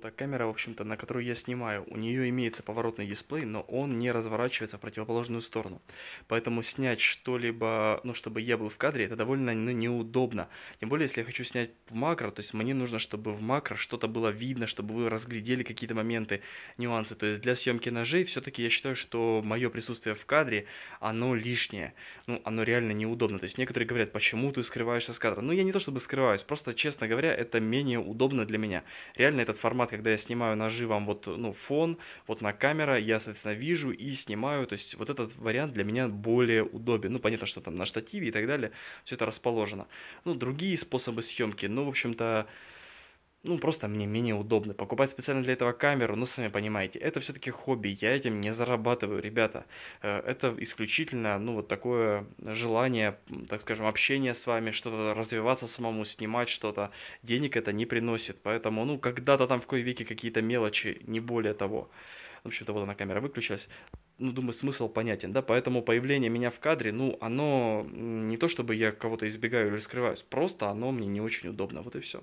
Так камера, в общем-то, на которую я снимаю, у нее имеется поворотный дисплей, но он не разворачивается в противоположную сторону. Поэтому снять что-либо, ну, чтобы я был в кадре, это довольно ну, неудобно. Тем более, если я хочу снять в макро, то есть мне нужно, чтобы в макро что-то было видно, чтобы вы разглядели какие-то моменты, нюансы. То есть для съемки ножей все-таки я считаю, что мое присутствие в кадре, оно лишнее. Ну, оно реально неудобно. То есть некоторые говорят, почему ты скрываешься с кадра? Ну, я не то чтобы скрываюсь, просто, честно говоря, это менее удобно для меня. Реально этот формат когда я снимаю наживом вот, э, ну, фон, вот на камера, я, соответственно, вижу и снимаю, то есть вот этот вариант для меня более удобен. Ну, понятно, что там на штативе и так далее все это расположено. Ну, другие способы съемки, ну, в общем-то, ну, просто мне менее удобно. Покупать специально для этого камеру, но сами понимаете, это все-таки хобби, я этим не зарабатываю, ребята. Э, это исключительно, ну, вот такое желание, так скажем, общения с вами, что-то развиваться самому, снимать что-то. Денег это не приносит, поэтому, ну, когда-то там в кои веке какие-то мелочи, не более того. В общем-то, вот она камера выключилась. Ну, думаю, смысл понятен, да, поэтому появление меня в кадре, ну, оно не то, чтобы я кого-то избегаю или скрываюсь, просто оно мне не очень удобно, вот и все.